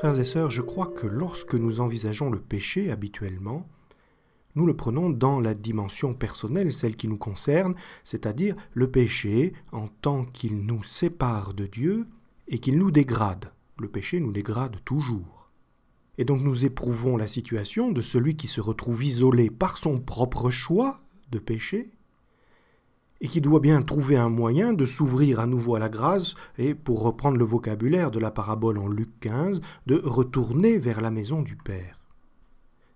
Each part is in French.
Frères et sœurs, je crois que lorsque nous envisageons le péché habituellement, nous le prenons dans la dimension personnelle, celle qui nous concerne, c'est-à-dire le péché en tant qu'il nous sépare de Dieu et qu'il nous dégrade. Le péché nous dégrade toujours. Et donc nous éprouvons la situation de celui qui se retrouve isolé par son propre choix de péché et qui doit bien trouver un moyen de s'ouvrir à nouveau à la grâce et, pour reprendre le vocabulaire de la parabole en Luc 15, de retourner vers la maison du Père.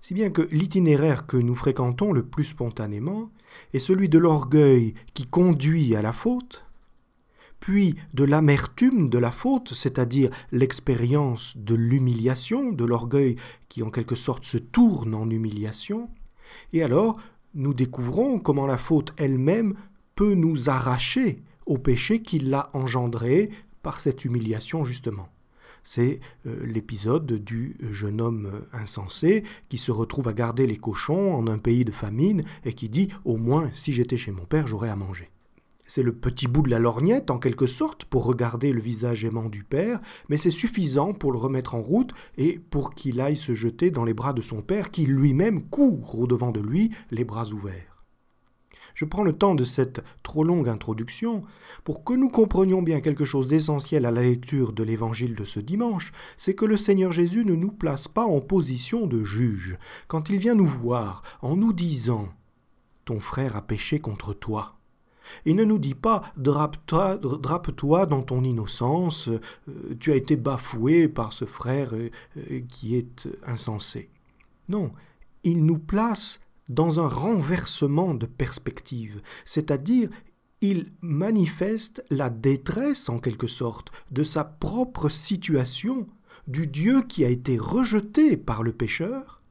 Si bien que l'itinéraire que nous fréquentons le plus spontanément est celui de l'orgueil qui conduit à la faute, puis de l'amertume de la faute, c'est-à-dire l'expérience de l'humiliation, de l'orgueil qui en quelque sorte se tourne en humiliation, et alors nous découvrons comment la faute elle-même peut nous arracher au péché qu'il l'a engendré par cette humiliation justement. C'est euh, l'épisode du jeune homme insensé qui se retrouve à garder les cochons en un pays de famine et qui dit ⁇ Au moins, si j'étais chez mon père, j'aurais à manger ⁇ c'est le petit bout de la lorgnette, en quelque sorte, pour regarder le visage aimant du père, mais c'est suffisant pour le remettre en route et pour qu'il aille se jeter dans les bras de son père, qui lui-même court au-devant de lui, les bras ouverts. Je prends le temps de cette trop longue introduction pour que nous comprenions bien quelque chose d'essentiel à la lecture de l'évangile de ce dimanche, c'est que le Seigneur Jésus ne nous place pas en position de juge quand il vient nous voir en nous disant ⁇ Ton frère a péché contre toi ⁇ il ne nous dit pas drape-toi drape -toi dans ton innocence, euh, tu as été bafoué par ce frère euh, euh, qui est insensé. Non, il nous place dans un renversement de perspective, c'est-à-dire il manifeste la détresse en quelque sorte de sa propre situation, du Dieu qui a été rejeté par le pécheur.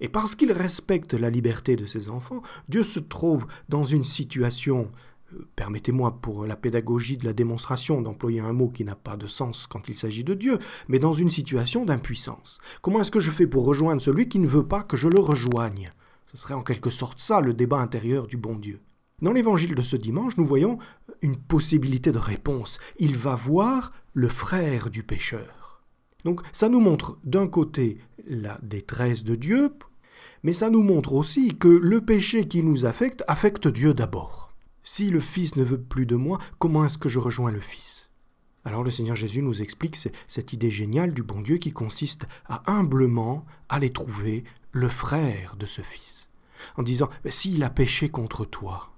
Et parce qu'il respecte la liberté de ses enfants, Dieu se trouve dans une situation euh, permettez-moi pour la pédagogie de la démonstration d'employer un mot qui n'a pas de sens quand il s'agit de Dieu, mais dans une situation d'impuissance. Comment est-ce que je fais pour rejoindre celui qui ne veut pas que je le rejoigne ce serait en quelque sorte ça le débat intérieur du bon Dieu. Dans l'évangile de ce dimanche, nous voyons une possibilité de réponse. Il va voir le frère du pécheur. Donc ça nous montre d'un côté la détresse de Dieu, mais ça nous montre aussi que le péché qui nous affecte affecte Dieu d'abord. Si le Fils ne veut plus de moi, comment est-ce que je rejoins le Fils alors le Seigneur Jésus nous explique cette idée géniale du bon Dieu qui consiste à humblement aller trouver le frère de ce fils, en disant S'il a péché contre toi,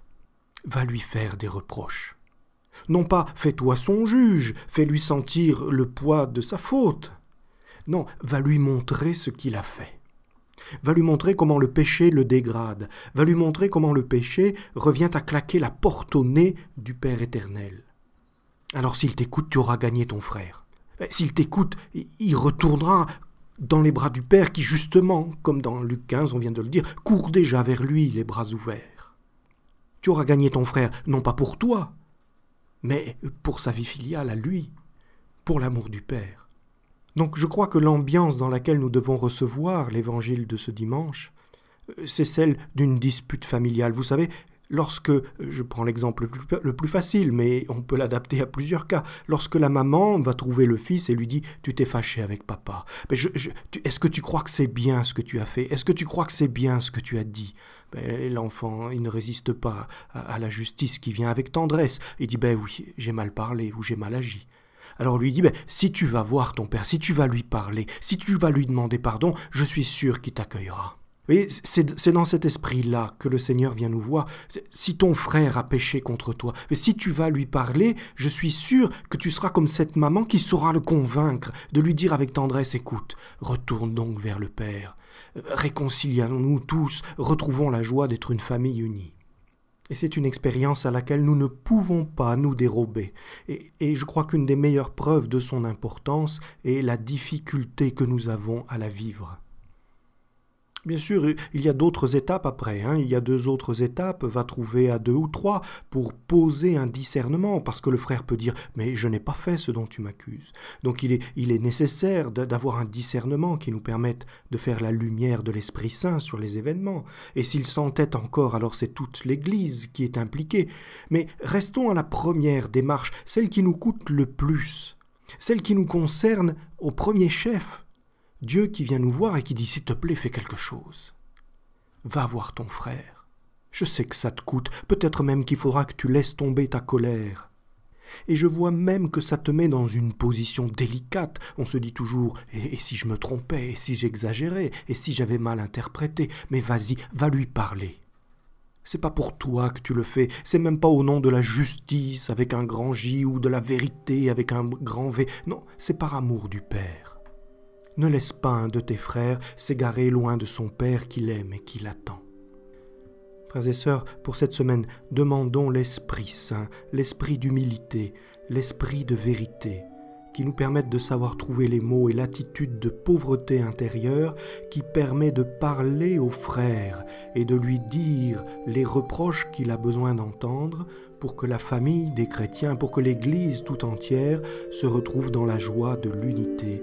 va lui faire des reproches. Non pas fais-toi son juge, fais-lui sentir le poids de sa faute. Non, va lui montrer ce qu'il a fait. Va lui montrer comment le péché le dégrade. Va lui montrer comment le péché revient à claquer la porte au nez du Père éternel. Alors s'il t'écoute, tu auras gagné ton frère. Eh, s'il t'écoute, il retournera dans les bras du Père qui, justement, comme dans Luc 15, on vient de le dire, court déjà vers lui, les bras ouverts. Tu auras gagné ton frère, non pas pour toi, mais pour sa vie filiale à lui, pour l'amour du Père. Donc je crois que l'ambiance dans laquelle nous devons recevoir l'évangile de ce dimanche, euh, c'est celle d'une dispute familiale. Vous savez, lorsque, je prends l'exemple le, plus facile, mais on peut l'adapter à plusieurs cas, lorsque la maman va trouver le fils et lui dit Tu t'es fâché avec papa, est-ce que tu crois que c'est bien ce que tu as fait Est-ce que tu crois que c'est bien ce que tu as dit ben, L'enfant, il ne résiste pas à, la justice qui vient avec tendresse. Il dit Ben oui, j'ai mal parlé ou j'ai mal agi. Alors lui dit, ben, si tu vas voir ton père, si tu vas lui parler, si tu vas lui demander pardon, je suis sûr qu'il t'accueillera c'est dans cet esprit-là que le Seigneur vient nous voir. Si ton frère a péché contre toi, si tu vas lui parler, je suis sûr que tu seras comme cette maman qui saura le convaincre, de lui dire avec tendresse, écoute, retourne donc vers le Père, euh, réconcilions-nous tous, retrouvons la joie d'être une famille unie. Et c'est une expérience à laquelle nous ne pouvons pas nous dérober. et je crois qu'une des meilleures preuves de son importance est la difficulté que nous avons à la vivre. Bien sûr, il y a d'autres étapes après. Hein. Il y a deux autres étapes, va trouver à deux ou trois pour poser un discernement, parce que le frère peut dire Mais je n'ai pas fait ce dont tu m'accuses. Donc il est, il est nécessaire d'avoir un discernement qui nous permette de faire la lumière de l'Esprit Saint sur les événements. Et s'il s'entête encore, alors c'est toute l'Église qui est impliquée. Mais restons à la première démarche, celle qui nous coûte le plus, celle qui nous concerne au premier chef Dieu qui vient nous voir et qui dit s'il te plaît, fais quelque chose. Va voir ton frère. Je sais que ça te coûte, peut-être même qu'il faudra que tu laisses tomber ta colère. Et je vois même que ça te met dans une position délicate. On se dit toujours et, si je me trompais, et si j'exagérais, et si j'avais mal interprété, mais vas-y, va lui parler. C'est pas pour toi que tu le fais, c'est même pas au nom de la justice avec un grand J ou de la vérité avec un grand V. Non, c'est par amour du Père. Ne laisse pas un de tes frères s'égarer loin de son Père qui l'aime et qui l'attend. Frères et sœurs, pour cette semaine, demandons l'Esprit Saint, l'Esprit d'humilité, l'Esprit de vérité, qui nous permette de savoir trouver les mots et l'attitude de pauvreté intérieure qui permet de parler au frère et de lui dire les reproches qu'il a besoin d'entendre pour que la famille des chrétiens, pour que l'Église tout entière se retrouve dans la joie de l'unité